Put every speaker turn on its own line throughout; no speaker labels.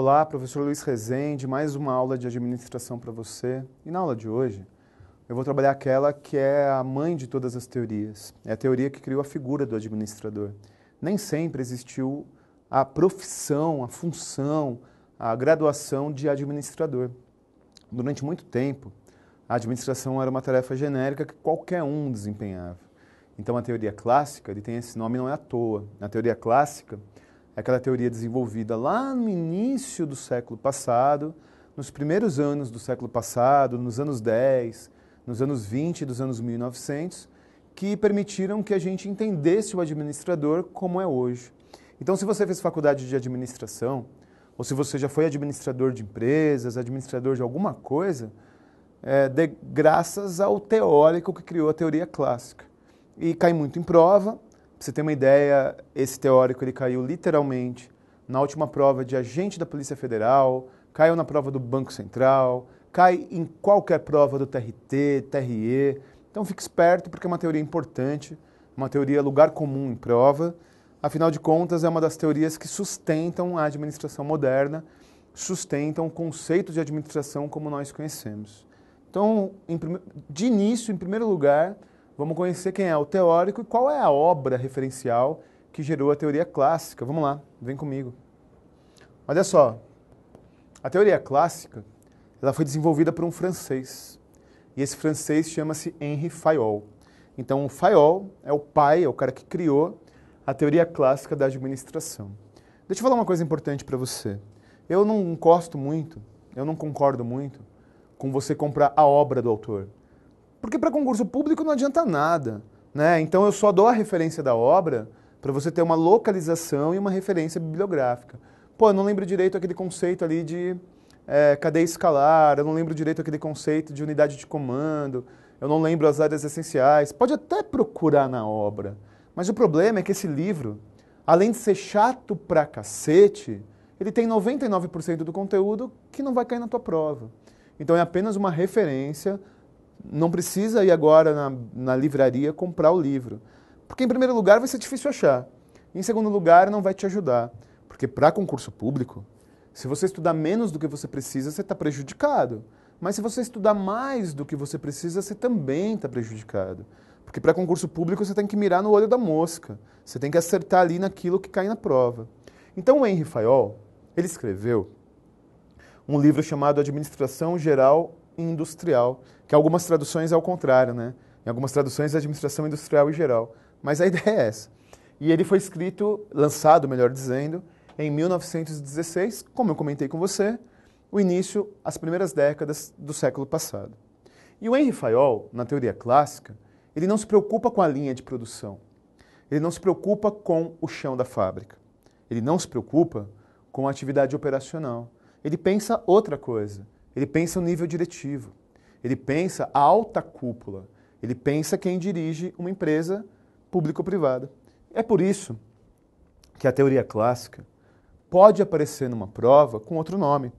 Olá, professor Luiz Rezende, mais uma aula de administração para você. E na aula de hoje, eu vou trabalhar aquela que é a mãe de todas as teorias. É a teoria que criou a figura do administrador. Nem sempre existiu a profissão, a função, a graduação de administrador. Durante muito tempo, a administração era uma tarefa genérica que qualquer um desempenhava. Então, a teoria clássica, ele tem esse nome não é à toa. Na teoria clássica, aquela teoria desenvolvida lá no início do século passado, nos primeiros anos do século passado, nos anos 10, nos anos 20 dos anos 1900, que permitiram que a gente entendesse o administrador como é hoje. Então, se você fez faculdade de administração, ou se você já foi administrador de empresas, administrador de alguma coisa, é, de, graças ao teórico que criou a teoria clássica. E cai muito em prova, você ter uma ideia, esse teórico ele caiu literalmente na última prova de agente da Polícia Federal, caiu na prova do Banco Central, cai em qualquer prova do TRT, TRE. Então fique esperto porque é uma teoria importante, uma teoria lugar comum em prova. Afinal de contas, é uma das teorias que sustentam a administração moderna, sustentam o conceito de administração como nós conhecemos. Então, de início, em primeiro lugar, Vamos conhecer quem é o teórico e qual é a obra referencial que gerou a teoria clássica. Vamos lá, vem comigo. Olha só, a teoria clássica ela foi desenvolvida por um francês. E esse francês chama-se Henri Fayol. Então, o Fayol é o pai, é o cara que criou a teoria clássica da administração. Deixa eu falar uma coisa importante para você. Eu não gosto muito, eu não concordo muito com você comprar a obra do autor. Porque para concurso público não adianta nada. Né? Então eu só dou a referência da obra para você ter uma localização e uma referência bibliográfica. Pô, eu não lembro direito aquele conceito ali de é, cadeia escalar, eu não lembro direito aquele conceito de unidade de comando, eu não lembro as áreas essenciais. Pode até procurar na obra, mas o problema é que esse livro, além de ser chato pra cacete, ele tem 99% do conteúdo que não vai cair na tua prova. Então é apenas uma referência não precisa ir agora na, na livraria comprar o livro. Porque, em primeiro lugar, vai ser difícil achar. Em segundo lugar, não vai te ajudar. Porque, para concurso público, se você estudar menos do que você precisa, você está prejudicado. Mas se você estudar mais do que você precisa, você também está prejudicado. Porque para concurso público você tem que mirar no olho da mosca. Você tem que acertar ali naquilo que cai na prova. Então o Henry Fayol, ele escreveu um livro chamado Administração Geral e Industrial, que algumas traduções é o contrário, né? Em algumas traduções, administração industrial e geral. Mas a ideia é essa. E ele foi escrito, lançado, melhor dizendo, em 1916, como eu comentei com você, o início, as primeiras décadas do século passado. E o Henry Fayol, na teoria clássica, ele não se preocupa com a linha de produção. Ele não se preocupa com o chão da fábrica. Ele não se preocupa com a atividade operacional. Ele pensa outra coisa. Ele pensa o nível diretivo. Ele pensa a alta cúpula. Ele pensa quem dirige uma empresa pública ou privada. É por isso que a teoria clássica pode aparecer numa prova com outro nome.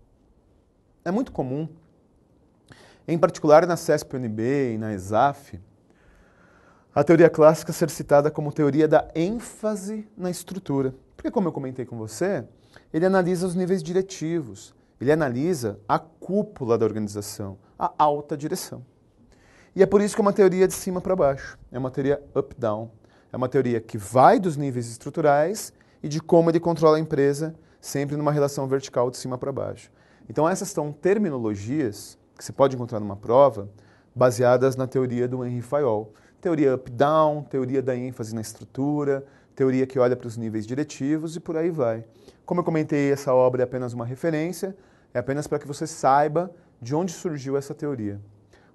É muito comum, em particular na CESP-UNB e na ESAF, a teoria clássica ser citada como teoria da ênfase na estrutura. Porque, como eu comentei com você, ele analisa os níveis diretivos, ele analisa a cúpula da organização, a alta direção. E é por isso que é uma teoria de cima para baixo, é uma teoria up-down. É uma teoria que vai dos níveis estruturais e de como ele controla a empresa, sempre numa relação vertical de cima para baixo. Então, essas são terminologias que você pode encontrar numa prova baseadas na teoria do Henry Fayol. Teoria up-down, teoria da ênfase na estrutura, teoria que olha para os níveis diretivos e por aí vai. Como eu comentei, essa obra é apenas uma referência, é apenas para que você saiba de onde surgiu essa teoria.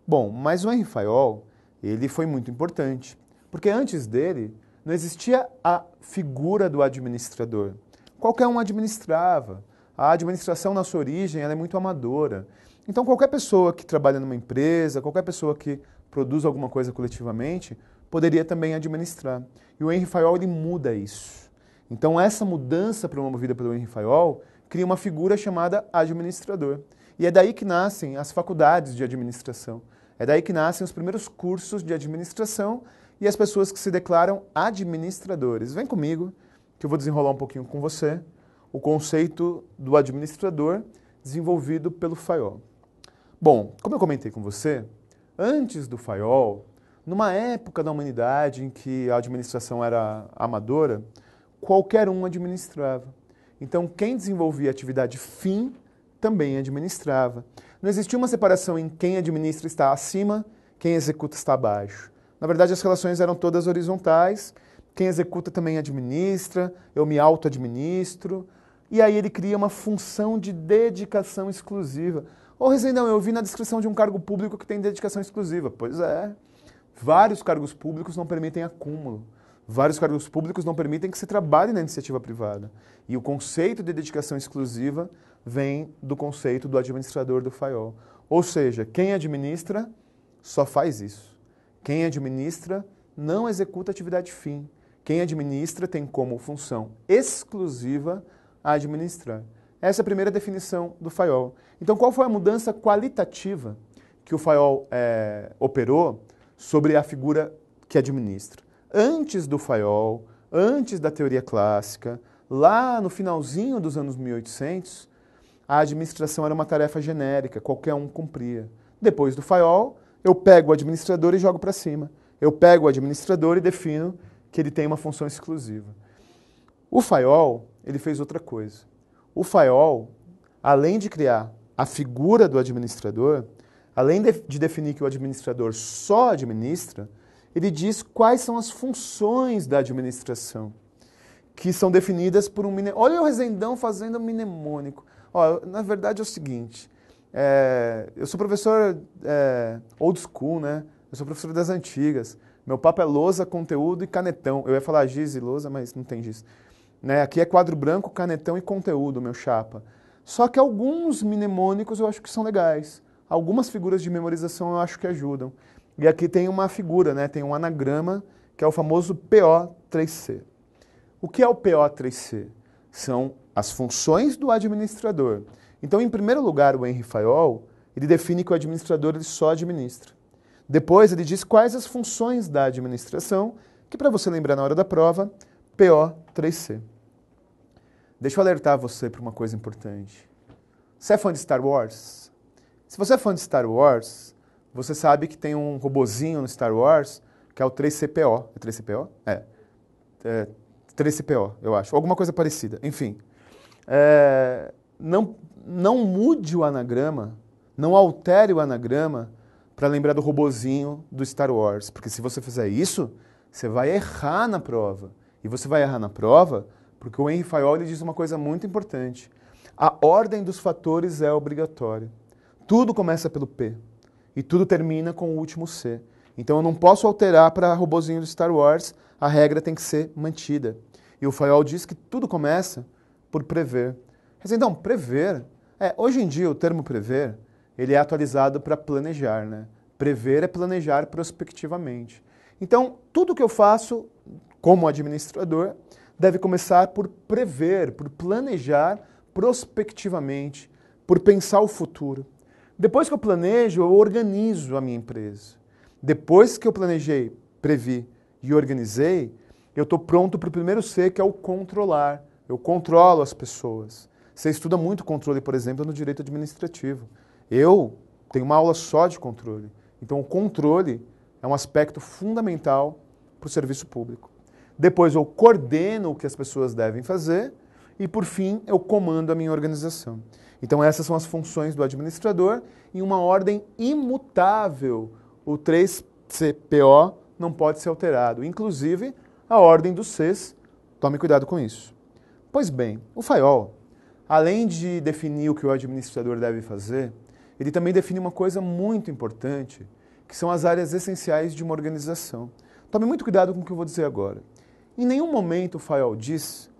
Bom, mas o Henry Fayol, ele foi muito importante, porque antes dele não existia a figura do administrador. Qualquer um administrava. A administração, na sua origem, ela é muito amadora. Então, qualquer pessoa que trabalha numa empresa, qualquer pessoa que produz alguma coisa coletivamente, poderia também administrar. E o Henry Fayol, ele muda isso. Então, essa mudança promovida pelo Henry Fayol cria uma figura chamada administrador. E é daí que nascem as faculdades de administração. É daí que nascem os primeiros cursos de administração e as pessoas que se declaram administradores. Vem comigo, que eu vou desenrolar um pouquinho com você o conceito do administrador desenvolvido pelo Fayol. Bom, como eu comentei com você, antes do Fayol, numa época da humanidade em que a administração era amadora, qualquer um administrava. Então, quem desenvolvia a atividade fim também administrava. Não existia uma separação em quem administra está acima, quem executa está abaixo. Na verdade, as relações eram todas horizontais. Quem executa também administra, eu me auto-administro. E aí ele cria uma função de dedicação exclusiva. Ô, Rezendão, eu vi na descrição de um cargo público que tem dedicação exclusiva. Pois é. Vários cargos públicos não permitem acúmulo vários cargos públicos não permitem que se trabalhe na iniciativa privada. E o conceito de dedicação exclusiva vem do conceito do administrador do FAIOL. Ou seja, quem administra só faz isso. Quem administra não executa atividade fim. Quem administra tem como função exclusiva administrar. Essa é a primeira definição do FAIOL. Então, qual foi a mudança qualitativa que o FAIOL é, operou sobre a figura que administra? antes do Fayol, antes da teoria clássica, lá no finalzinho dos anos 1800, a administração era uma tarefa genérica, qualquer um cumpria. Depois do Fayol, eu pego o administrador e jogo para cima. Eu pego o administrador e defino que ele tem uma função exclusiva. O Fayol, ele fez outra coisa. O Fayol, além de criar a figura do administrador, além de, de definir que o administrador só administra, ele diz quais são as funções da administração, que são definidas por um mnemônico. Olha o Rezendão fazendo um mnemônico. Ó, na verdade é o seguinte, é, eu sou professor é, old school, né? Eu sou professor das antigas. Meu papo é lousa, conteúdo e canetão. Eu ia falar giz e lousa, mas não tem giz. Né? Aqui é quadro branco, canetão e conteúdo, meu chapa. Só que alguns mnemônicos eu acho que são legais. Algumas figuras de memorização eu acho que ajudam. E aqui tem uma figura, né? tem um anagrama, que é o famoso PO3C. O que é o PO3C? São as funções do administrador. Então, em primeiro lugar, o Henry Fayol, ele define que o administrador ele só administra. Depois, ele diz quais as funções da administração, que para você lembrar na hora da prova, PO3C. Deixa eu alertar você para uma coisa importante. Você é fã de Star Wars? Se você é fã de Star Wars, você sabe que tem um robozinho no Star Wars, que é o 3CPO. É 3CPO? É. é 3CPO, eu acho. Alguma coisa parecida. Enfim. É, não, não mude o anagrama, não altere o anagrama para lembrar do robozinho do Star Wars. Porque se você fizer isso, você vai errar na prova. E você vai errar na prova porque o Henry Fayol diz uma coisa muito importante. A ordem dos fatores é obrigatória. Tudo começa pelo P e tudo termina com o último C. Então eu não posso alterar para robozinho do Star Wars, a regra tem que ser mantida. E o Fayol diz que tudo começa por prever. então, prever, é, hoje em dia o termo prever, ele é atualizado para planejar, né? Prever é planejar prospectivamente. Então, tudo que eu faço como administrador deve começar por prever, por planejar prospectivamente, por pensar o futuro. Depois que eu planejo, eu organizo a minha empresa. Depois que eu planejei, previ e organizei, eu estou pronto para o primeiro ser que é o controlar. Eu controlo as pessoas. Você estuda muito controle, por exemplo, no direito administrativo. Eu tenho uma aula só de controle. Então, o controle é um aspecto fundamental para o serviço público. Depois, eu coordeno o que as pessoas devem fazer. E, por fim, eu comando a minha organização. Então essas são as funções do administrador em uma ordem imutável. O 3CPO não pode ser alterado, inclusive a ordem dos Cs. Tome cuidado com isso. Pois bem, o FAIOL, além de definir o que o administrador deve fazer, ele também define uma coisa muito importante, que são as áreas essenciais de uma organização. Tome muito cuidado com o que eu vou dizer agora. Em nenhum momento o FAIOL diz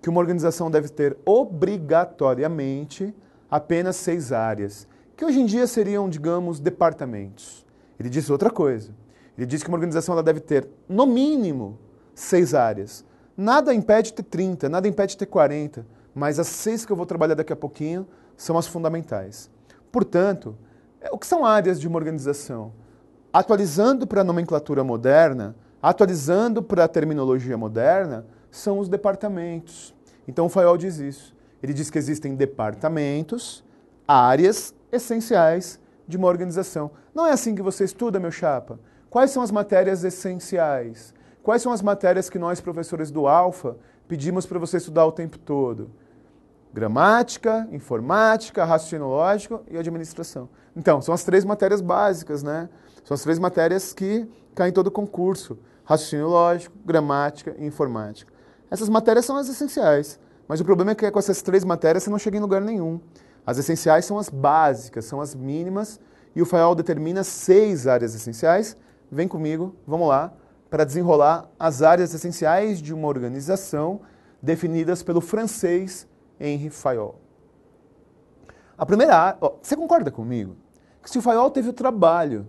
que uma organização deve ter obrigatoriamente apenas seis áreas, que hoje em dia seriam, digamos, departamentos. Ele disse outra coisa. Ele disse que uma organização ela deve ter, no mínimo, seis áreas. Nada impede ter 30, nada impede ter 40, mas as seis que eu vou trabalhar daqui a pouquinho são as fundamentais. Portanto, é, o que são áreas de uma organização? Atualizando para a nomenclatura moderna, atualizando para a terminologia moderna, são os departamentos. Então o Fayol diz isso. Ele diz que existem departamentos, áreas essenciais de uma organização. Não é assim que você estuda, meu chapa. Quais são as matérias essenciais? Quais são as matérias que nós, professores do Alfa, pedimos para você estudar o tempo todo? Gramática, informática, raciocínio e administração. Então, são as três matérias básicas, né? São as três matérias que caem em todo concurso: raciocínio lógico, gramática e informática. Essas matérias são as essenciais. Mas o problema é que é com essas três matérias você não chega em lugar nenhum. As essenciais são as básicas, são as mínimas, e o FAIOL determina seis áreas essenciais. Vem comigo, vamos lá, para desenrolar as áreas essenciais de uma organização definidas pelo francês Henri Fayol. A primeira área. Você concorda comigo? Que se o Fayol teve o trabalho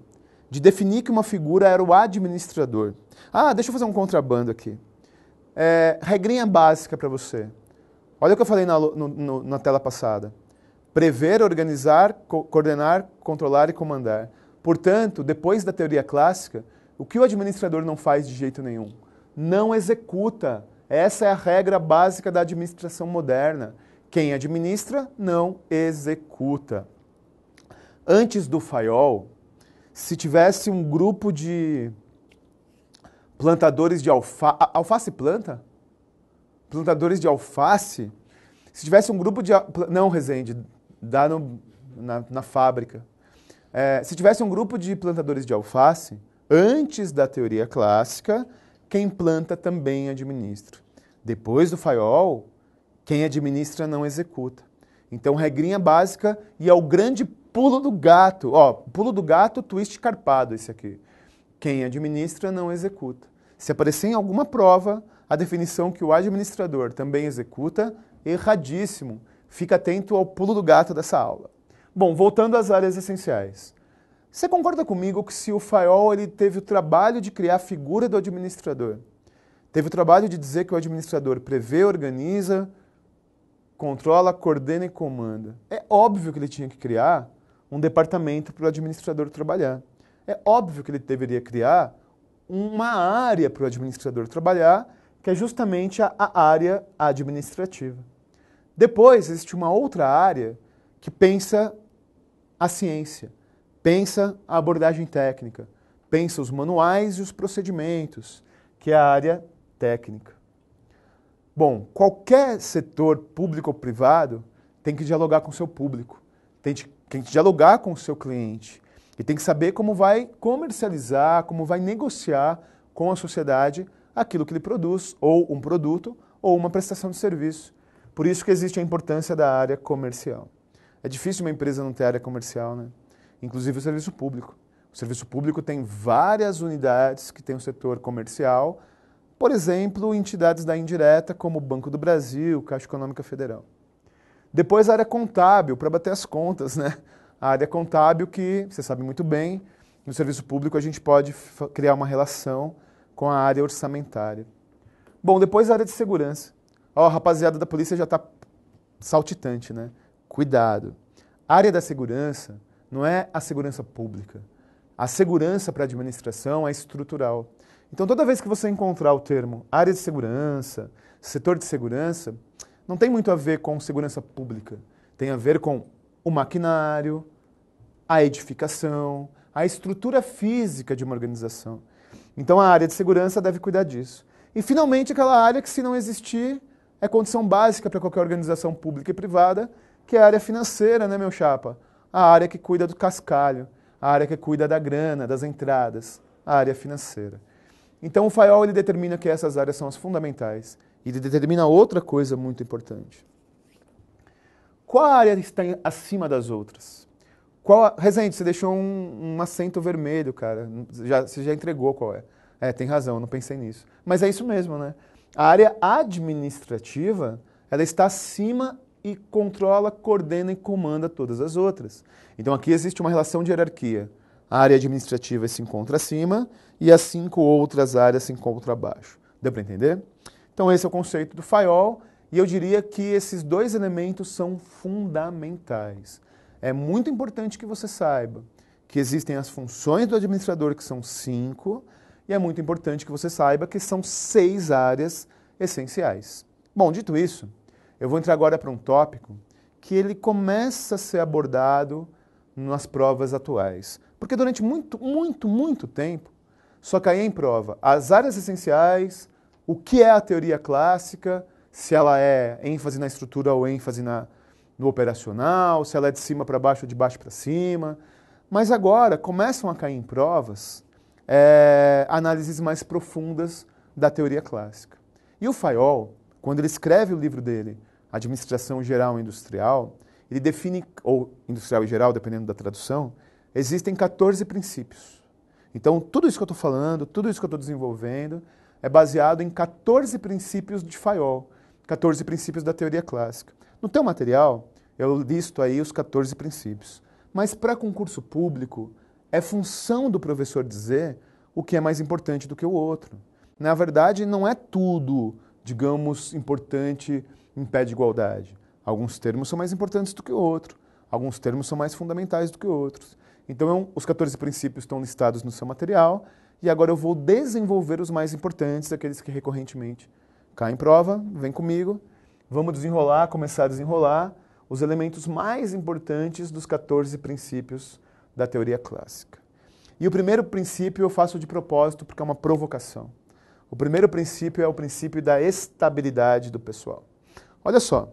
de definir que uma figura era o administrador. Ah, deixa eu fazer um contrabando aqui. É, regrinha básica para você. Olha o que eu falei na, no, no, na tela passada. Prever, organizar, co coordenar, controlar e comandar. Portanto, depois da teoria clássica, o que o administrador não faz de jeito nenhum? Não executa. Essa é a regra básica da administração moderna. Quem administra não executa. Antes do Fayol, se tivesse um grupo de plantadores de alfa... alface planta? plantadores de alface, se tivesse um grupo de. Não, Resende, dá no, na, na fábrica. É, se tivesse um grupo de plantadores de alface, antes da teoria clássica, quem planta também administra. Depois do faiol, quem administra não executa. Então, regrinha básica e é o grande pulo do gato. Ó, pulo do gato, twist carpado esse aqui. Quem administra não executa. Se aparecer em alguma prova, a definição que o administrador também executa, erradíssimo. Fica atento ao pulo do gato dessa aula. Bom, voltando às áreas essenciais. Você concorda comigo que se o Fayol ele teve o trabalho de criar a figura do administrador, teve o trabalho de dizer que o administrador prevê, organiza, controla, coordena e comanda. É óbvio que ele tinha que criar um departamento para o administrador trabalhar. É óbvio que ele deveria criar uma área para o administrador trabalhar que é justamente a, a área administrativa. Depois existe uma outra área que pensa a ciência, pensa a abordagem técnica, pensa os manuais e os procedimentos, que é a área técnica. Bom, qualquer setor público ou privado tem que dialogar com o seu público, tem que, tem que dialogar com o seu cliente e tem que saber como vai comercializar, como vai negociar com a sociedade aquilo que ele produz, ou um produto, ou uma prestação de serviço. Por isso que existe a importância da área comercial. É difícil uma empresa não ter área comercial, né? Inclusive o serviço público. O serviço público tem várias unidades que tem o um setor comercial, por exemplo, entidades da indireta como o Banco do Brasil, Caixa Econômica Federal. Depois a área contábil, para bater as contas, né? A área contábil que, você sabe muito bem, no serviço público a gente pode criar uma relação com a área orçamentária. Bom, depois a área de segurança. Ó, oh, rapaziada da polícia já está saltitante, né? Cuidado. A área da segurança não é a segurança pública. A segurança para a administração é estrutural. Então, toda vez que você encontrar o termo área de segurança, setor de segurança, não tem muito a ver com segurança pública. Tem a ver com o maquinário, a edificação, a estrutura física de uma organização. Então a área de segurança deve cuidar disso. E finalmente aquela área que se não existir é condição básica para qualquer organização pública e privada, que é a área financeira, né, meu chapa? A área que cuida do cascalho, a área que cuida da grana, das entradas, a área financeira. Então o FAIOL ele determina que essas áreas são as fundamentais. E ele determina outra coisa muito importante. Qual área está acima das outras? Qual a... Rezende, você deixou um, um acento vermelho, cara. Já, você já entregou qual é. É, tem razão, não pensei nisso. Mas é isso mesmo, né? A área administrativa, ela está acima e controla, coordena e comanda todas as outras. Então aqui existe uma relação de hierarquia. A área administrativa se encontra acima e as cinco outras áreas se encontram abaixo. Deu para entender? Então esse é o conceito do FAIOL e eu diria que esses dois elementos são fundamentais é muito importante que você saiba que existem as funções do administrador, que são cinco, e é muito importante que você saiba que são seis áreas essenciais. Bom, dito isso, eu vou entrar agora para um tópico que ele começa a ser abordado nas provas atuais. Porque durante muito, muito, muito tempo, só caía em prova as áreas essenciais, o que é a teoria clássica, se ela é ênfase na estrutura ou ênfase na no operacional, se ela é de cima para baixo ou de baixo para cima. Mas agora começam a cair em provas é, análises mais profundas da teoria clássica. E o Fayol, quando ele escreve o livro dele, Administração Geral e Industrial, ele define, ou industrial e geral, dependendo da tradução, existem 14 princípios. Então, tudo isso que eu estou falando, tudo isso que eu estou desenvolvendo, é baseado em 14 princípios de Fayol, 14 princípios da teoria clássica. No teu material, eu listo aí os 14 princípios. Mas para concurso público, é função do professor dizer o que é mais importante do que o outro. Na verdade, não é tudo, digamos, importante em pé de igualdade. Alguns termos são mais importantes do que outros, alguns termos são mais fundamentais do que outros. Então, os 14 princípios estão listados no seu material e agora eu vou desenvolver os mais importantes, aqueles que recorrentemente caem em prova. Vem comigo. Vamos desenrolar, começar a desenrolar os elementos mais importantes dos 14 princípios da teoria clássica. E o primeiro princípio eu faço de propósito porque é uma provocação. O primeiro princípio é o princípio da estabilidade do pessoal. Olha só,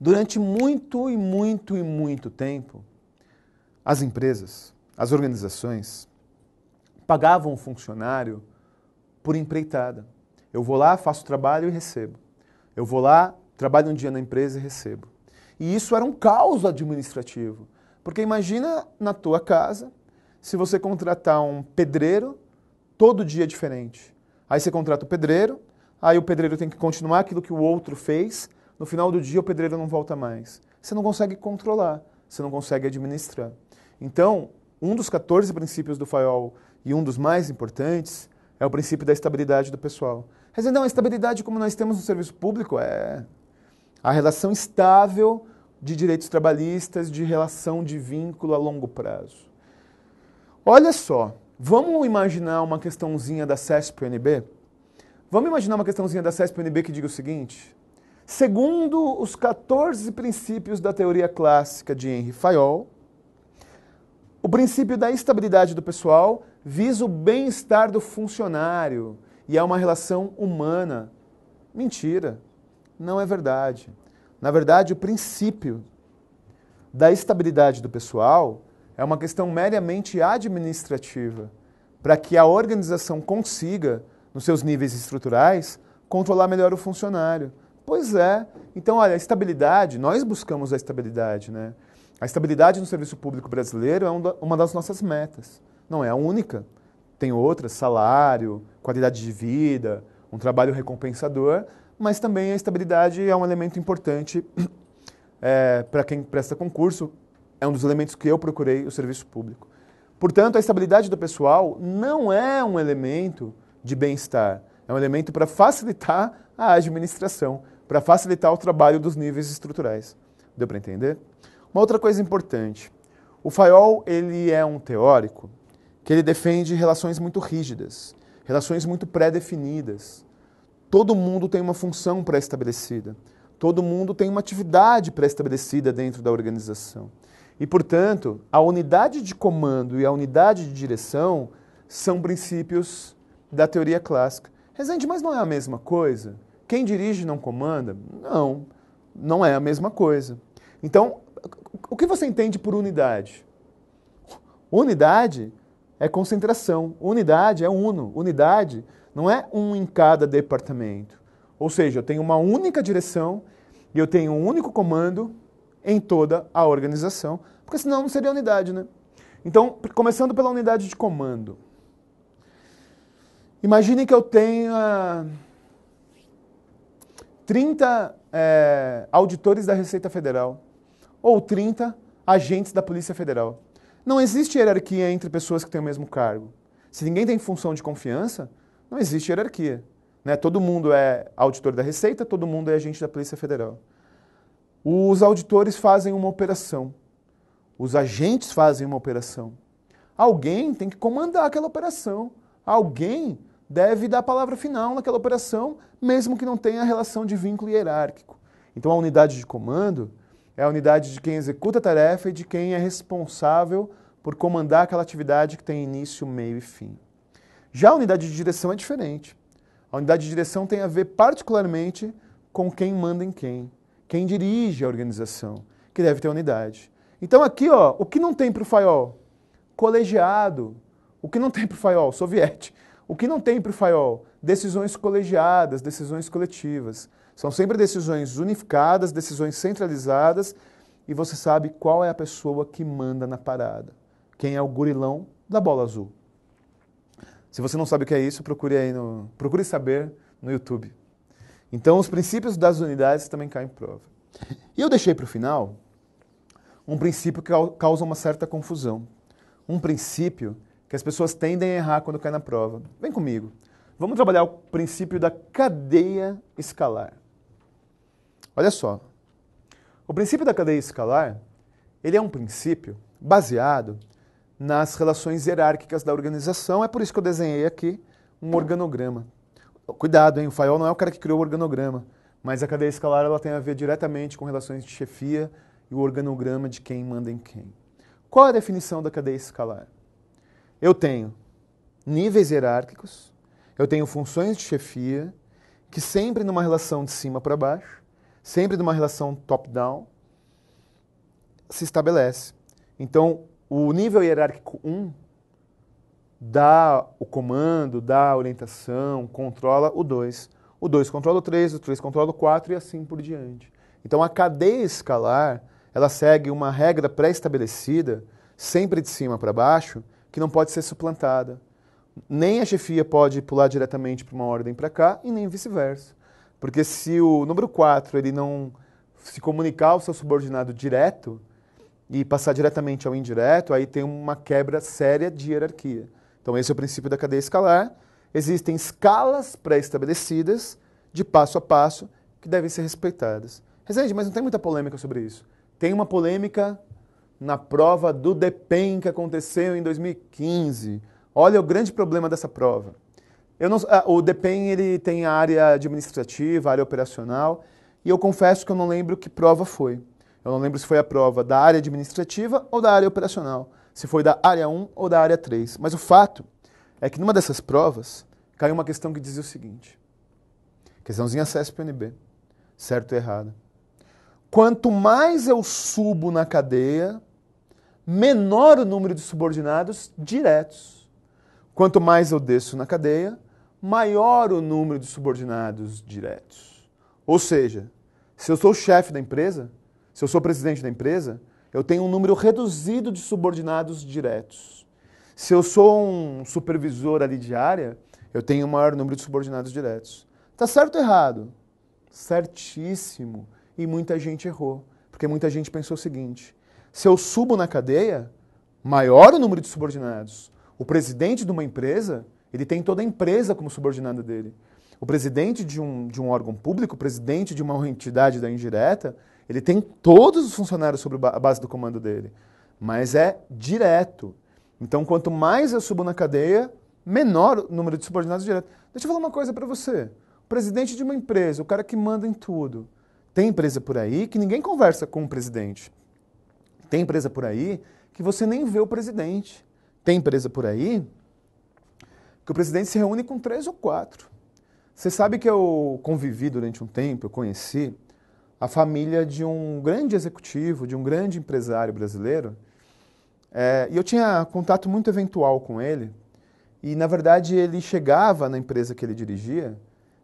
durante muito e muito e muito tempo, as empresas, as organizações, pagavam o funcionário por empreitada. Eu vou lá, faço o trabalho e recebo. Eu vou lá, trabalho um dia na empresa e recebo. E isso era um caos administrativo. Porque imagina na tua casa, se você contratar um pedreiro, todo dia é diferente. Aí você contrata o pedreiro, aí o pedreiro tem que continuar aquilo que o outro fez, no final do dia o pedreiro não volta mais. Você não consegue controlar, você não consegue administrar. Então, um dos 14 princípios do firewall e um dos mais importantes é o princípio da estabilidade do pessoal. Quer dizer, não, a estabilidade como nós temos no serviço público é a relação estável de direitos trabalhistas, de relação de vínculo a longo prazo. Olha só, vamos imaginar uma questãozinha da CESP-UNB? Vamos imaginar uma questãozinha da CESP-UNB que diga o seguinte: segundo os 14 princípios da teoria clássica de Henry Fayol, o princípio da estabilidade do pessoal visa o bem-estar do funcionário, e é uma relação humana. Mentira. Não é verdade. Na verdade, o princípio da estabilidade do pessoal é uma questão meramente administrativa, para que a organização consiga, nos seus níveis estruturais, controlar melhor o funcionário. Pois é. Então, olha, a estabilidade, nós buscamos a estabilidade, né? A estabilidade no serviço público brasileiro é uma das nossas metas. Não é a única, tem outras, salário, qualidade de vida, um trabalho recompensador, mas também a estabilidade é um elemento importante é, eh, para quem presta concurso, é um dos elementos que eu procurei o serviço público. Portanto, a estabilidade do pessoal não é um elemento de bem-estar, é um elemento para facilitar a administração, para facilitar o trabalho dos níveis estruturais. Deu para entender? Uma outra coisa importante, o Fayol ele é um teórico que ele defende relações muito rígidas, relações muito pré-definidas. Todo mundo tem uma função pré-estabelecida, todo mundo tem uma atividade pré-estabelecida dentro da organização. E, portanto, a unidade de comando e a unidade de direção são princípios da teoria clássica. Resende, mas não é a mesma coisa? Quem dirige não comanda? Não, não é a mesma coisa. Então, o que você entende por unidade? Unidade é concentração. Unidade é uno. Unidade não é um em cada departamento. Ou seja, eu tenho uma única direção e eu tenho um único comando em toda a organização, porque senão não seria unidade, né? Então, começando pela unidade de comando. Imagine que eu tenha 30 é, eh, auditores da Receita Federal ou 30 agentes da Polícia Federal. Não existe hierarquia entre pessoas que têm o mesmo cargo. Se ninguém tem função de confiança, não existe hierarquia. Né? Todo mundo é auditor da Receita, todo mundo é agente da Polícia Federal. Os auditores fazem uma operação. Os agentes fazem uma operação. Alguém tem que comandar aquela operação. Alguém deve dar a palavra final naquela operação, mesmo que não tenha relação de vínculo hierárquico. Então a unidade de comando é a unidade de quem executa a tarefa e de quem é responsável por comandar aquela atividade que tem início, meio e fim. Já a unidade de direção é diferente. A unidade de direção tem a ver particularmente com quem manda em quem, quem dirige a organização, que deve ter unidade. Então aqui, ó, o que não tem para o FAIOL? Colegiado. O que não tem para o FAIOL? Soviete. O que não tem para o FAIOL? Decisões colegiadas, decisões coletivas. São sempre decisões unificadas, decisões centralizadas, e você sabe qual é a pessoa que manda na parada. Quem é o gurilão da bola azul. Se você não sabe o que é isso, procure aí no, procure saber no YouTube. Então, os princípios das unidades também caem em prova. E eu deixei para o final um princípio que causa uma certa confusão. Um princípio que as pessoas tendem a errar quando cai na prova. Vem comigo. Vamos trabalhar o princípio da cadeia escalar. Olha só. O princípio da cadeia escalar, ele é um princípio baseado nas relações hierárquicas da organização. É por isso que eu desenhei aqui um organograma. Cuidado, hein? O Fayol não é o cara que criou o organograma, mas a cadeia escalar ela tem a ver diretamente com relações de chefia e o organograma de quem manda em quem. Qual a definição da cadeia escalar? Eu tenho níveis hierárquicos, eu tenho funções de chefia, que sempre numa relação de cima para baixo, sempre de uma relação top-down, se estabelece. Então, o nível hierárquico 1 um dá o comando, dá a orientação, controla o 2. O 2 controla o 3, o 3 controla o 4 e assim por diante. Então, a cadeia escalar, ela segue uma regra pré-estabelecida, sempre de cima para baixo, que não pode ser suplantada. Nem a chefia pode pular diretamente para uma ordem para cá e nem vice-versa. Porque se o número 4 ele não se comunicar ao seu subordinado direto e passar diretamente ao indireto, aí tem uma quebra séria de hierarquia. Então esse é o princípio da cadeia escalar. Existem escalas pré-estabelecidas de passo a passo que devem ser respeitadas. Resende, mas não tem muita polêmica sobre isso. Tem uma polêmica na prova do DEPEN que aconteceu em 2015. Olha o grande problema dessa prova. Não, ah, o DPEM ele tem a área administrativa, a área operacional, e eu confesso que eu não lembro que prova foi. Eu não lembro se foi a prova da área administrativa ou da área operacional, se foi da área 1 ou da área 3. Mas o fato é que numa dessas provas caiu uma questão que dizia o seguinte: questãozinha CSPNB, certo e errado. Quanto mais eu subo na cadeia, menor o número de subordinados diretos. Quanto mais eu desço na cadeia, maior o número de subordinados diretos. Ou seja, se eu sou chefe da empresa, se eu sou presidente da empresa, eu tenho um número reduzido de subordinados diretos. Se eu sou um supervisor ali de área, eu tenho um maior número de subordinados diretos. Tá certo ou errado? Certíssimo. E muita gente errou, porque muita gente pensou o seguinte: se eu subo na cadeia, maior o número de subordinados. O presidente de uma empresa ele tem toda a empresa como subordinada dele. O presidente de um, de um órgão público, o presidente de uma entidade da indireta, ele tem todos os funcionários sobre a base do comando dele. Mas é direto. Então, quanto mais eu subo na cadeia, menor o número de subordinados diretos. Deixa eu falar uma coisa para você. O presidente de uma empresa, o cara que manda em tudo. Tem empresa por aí que ninguém conversa com o presidente. Tem empresa por aí que você nem vê o presidente. Tem empresa por aí que o presidente se reúne com três ou quatro. Você sabe que eu convivi durante um tempo, eu conheci a família de um grande executivo, de um grande empresário brasileiro, é, e eu tinha contato muito eventual com ele, e na verdade ele chegava na empresa que ele dirigia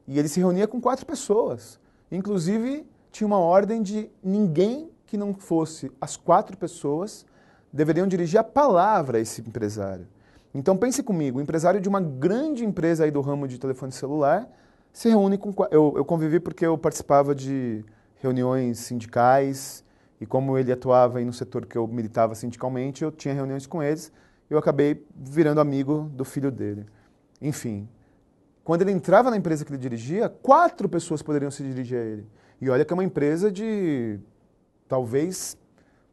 e ele se reunia com quatro pessoas. Inclusive, tinha uma ordem de ninguém que não fosse as quatro pessoas deveriam dirigir a palavra a esse empresário. Então pense comigo, o empresário de uma grande empresa aí do ramo de telefone celular se reúne com... Eu, eu convivi porque eu participava de reuniões sindicais e como ele atuava aí no setor que eu militava sindicalmente, eu tinha reuniões com eles eu acabei virando amigo do filho dele. Enfim, quando ele entrava na empresa que ele dirigia, quatro pessoas poderiam se dirigir a ele. E olha que é uma empresa de talvez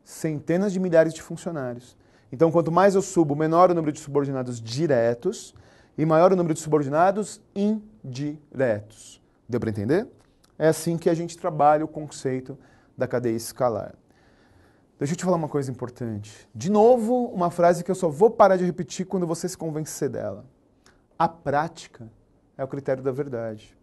centenas de milhares de funcionários. Então, quanto mais eu subo, menor o número de subordinados diretos e maior o número de subordinados indiretos. Deu para entender? É assim que a gente trabalha o conceito da cadeia escalar. Deixa eu te falar uma coisa importante. De novo, uma frase que eu só vou parar de repetir quando você se convencer dela. A prática é o critério da verdade.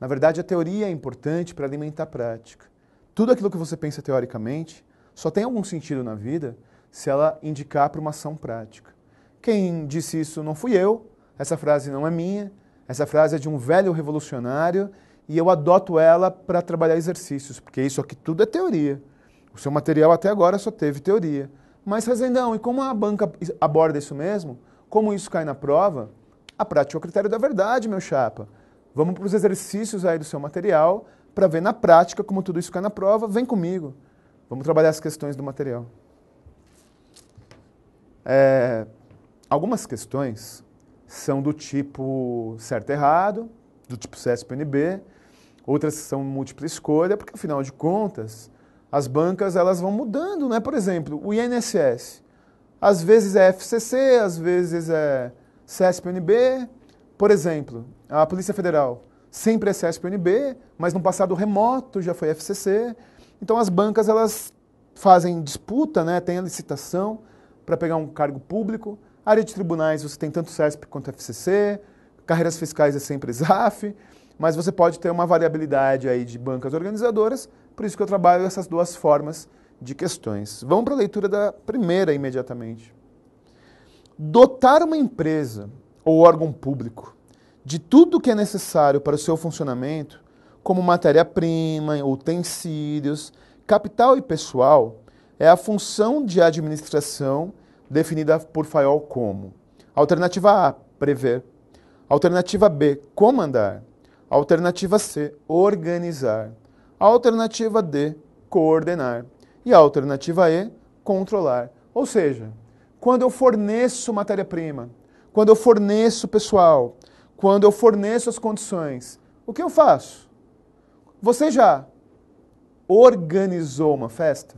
Na verdade, a teoria é importante para alimentar a prática. Tudo aquilo que você pensa teoricamente só tem algum sentido na vida se ela indicar para uma ação prática. Quem disse isso não fui eu, essa frase não é minha, essa frase é de um velho revolucionário e eu adoto ela para trabalhar exercícios, porque isso aqui tudo é teoria. O seu material até agora só teve teoria. Mas, Rezendão, e como a banca aborda isso mesmo? Como isso cai na prova? A prática é o critério da verdade, meu chapa. Vamos para os exercícios aí do seu material para ver na prática como tudo isso cai na prova. Vem comigo. Vamos trabalhar as questões do material. É, algumas questões são do tipo certo errado, do tipo CSPNB, outras são múltipla escolha, porque afinal de contas, as bancas elas vão mudando, né? Por exemplo, o INSS. Às vezes é FCC, às vezes é CSPNB. Por exemplo, a Polícia Federal sempre é CSPNB, mas no passado remoto já foi FCC. Então as bancas elas fazem disputa, né? Tem a licitação para pegar um cargo público. Área de tribunais, você tem tanto CESP quanto FCC. Carreiras fiscais é sempre ZAF, Mas você pode ter uma variabilidade aí de bancas organizadoras. Por isso que eu trabalho essas duas formas de questões. Vamos para a leitura da primeira imediatamente. Dotar uma empresa ou órgão público de tudo o que é necessário para o seu funcionamento, como matéria-prima, utensílios, capital e pessoal, é a função de administração definida por Fayol como: alternativa A, prever. Alternativa B, comandar. Alternativa C, organizar. Alternativa D, coordenar. E a alternativa E, controlar. Ou seja, quando eu forneço matéria-prima, quando eu forneço pessoal, quando eu forneço as condições, o que eu faço? Você já organizou uma festa?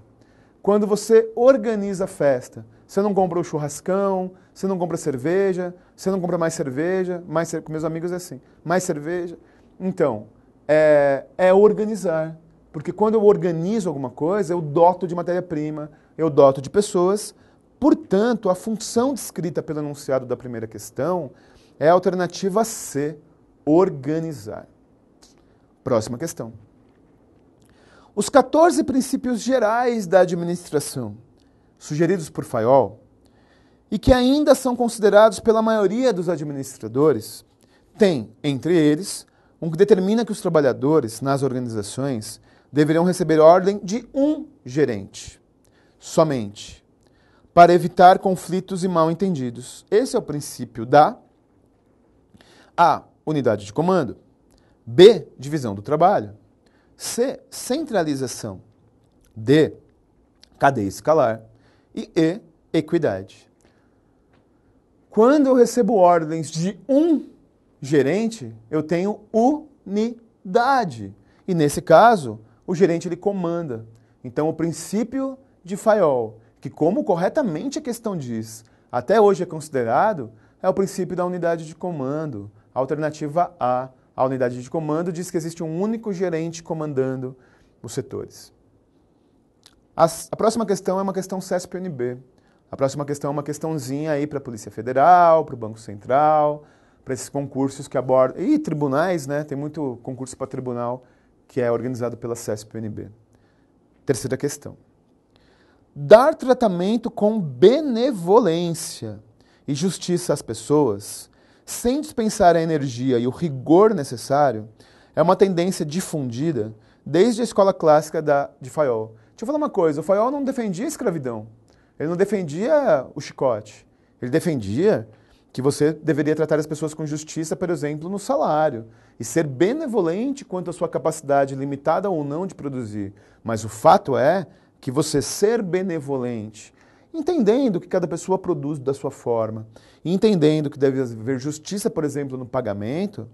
quando você organiza a festa. Você não compra o churrascão, você não compra cerveja, você não compra mais cerveja, mais com meus amigos é assim, mais cerveja. Então, é, é organizar. Porque quando eu organizo alguma coisa, eu doto de matéria-prima, eu doto de pessoas. Portanto, a função descrita pelo enunciado da primeira questão é a alternativa C, organizar. Próxima questão. Os 14 princípios gerais da administração, sugeridos por Fayol, e que ainda são considerados pela maioria dos administradores, têm, entre eles, um que determina que os trabalhadores nas organizações deverão receber ordem de um gerente, somente, para evitar conflitos e mal-entendidos. Esse é o princípio da A. Unidade de comando. B. Divisão do trabalho. C. Centralização. D. Cadeia escalar. E E. Equidade. Quando eu recebo ordens de um gerente, eu tenho unidade. E nesse caso, o gerente ele comanda. Então, o princípio de Fayol, que como corretamente a questão diz, até hoje é considerado, é o princípio da unidade de comando. Alternativa A, a unidade de comando diz que existe um único gerente comandando os setores. a próxima questão é uma questão cesp A próxima questão é uma questãozinha aí para a Polícia Federal, para o Banco Central, para esses concursos que abordam. E tribunais, né? Tem muito concurso para tribunal que é organizado pela cesp Terceira questão. Dar tratamento com benevolência e justiça às pessoas sem dispensar a energia e o rigor necessário, é uma tendência difundida desde a escola clássica da, de Fayol. Deixa eu falar uma coisa, o Fayol não defendia a escravidão, ele não defendia o chicote, ele defendia que você deveria tratar as pessoas com justiça, por exemplo, no salário, e ser benevolente quanto à sua capacidade limitada ou não de produzir. Mas o fato é que você ser benevolente entendendo que cada pessoa produz da sua forma, entendendo que deve haver justiça, por exemplo, no pagamento,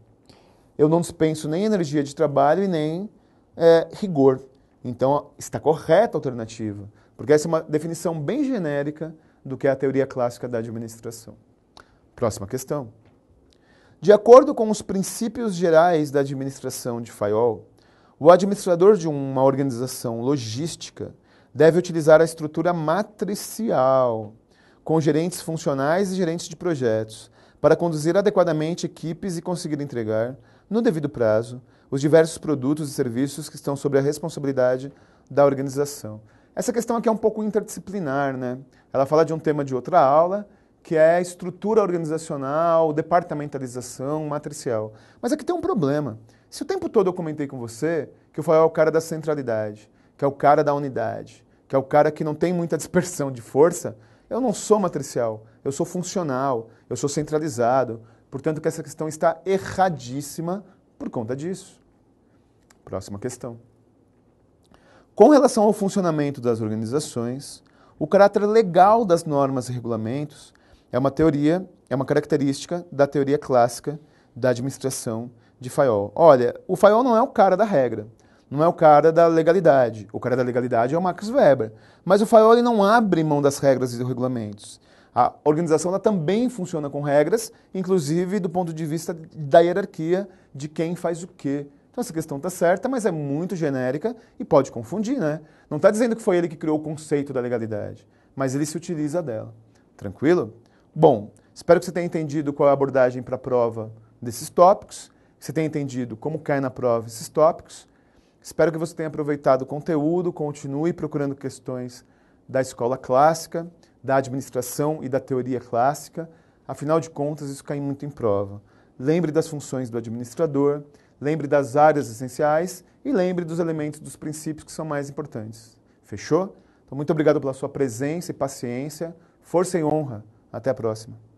eu não dispenso nem energia de trabalho e nem é, rigor. Então, está correta a alternativa, porque essa é uma definição bem genérica do que é a teoria clássica da administração. Próxima questão. De acordo com os princípios gerais da administração de Fayol, o administrador de uma organização logística deve utilizar a estrutura matricial, com gerentes funcionais e gerentes de projetos, para conduzir adequadamente equipes e conseguir entregar, no devido prazo, os diversos produtos e serviços que estão sob a responsabilidade da organização. Essa questão aqui é um pouco interdisciplinar, né? Ela fala de um tema de outra aula, que é estrutura organizacional, departamentalização matricial. Mas aqui tem um problema. Se o tempo todo eu comentei com você que eu falei é o cara da centralidade, que é o cara da unidade, que é o cara que não tem muita dispersão de força, eu não sou matricial, eu sou funcional, eu sou centralizado. Portanto, que essa questão está erradíssima por conta disso. Próxima questão. Com relação ao funcionamento das organizações, o caráter legal das normas e regulamentos é uma teoria, é uma característica da teoria clássica da administração de Fayol. Olha, o Fayol não é o cara da regra não é o cara da legalidade. O cara da legalidade é o Max Weber. Mas o Faioli não abre mão das regras e dos regulamentos. A organização ela também funciona com regras, inclusive do ponto de vista da hierarquia de quem faz o quê. Então essa questão está certa, mas é muito genérica e pode confundir, né? Não está dizendo que foi ele que criou o conceito da legalidade, mas ele se utiliza dela. Tranquilo? Bom, espero que você tenha entendido qual é a abordagem para a prova desses tópicos, que você tenha entendido como cai na prova esses tópicos. Espero que você tenha aproveitado o conteúdo, continue procurando questões da escola clássica, da administração e da teoria clássica. Afinal de contas, isso cai muito em prova. Lembre das funções do administrador, lembre das áreas essenciais e lembre dos elementos dos princípios que são mais importantes. Fechou? Então, muito obrigado pela sua presença e paciência. Força e honra. Até a próxima.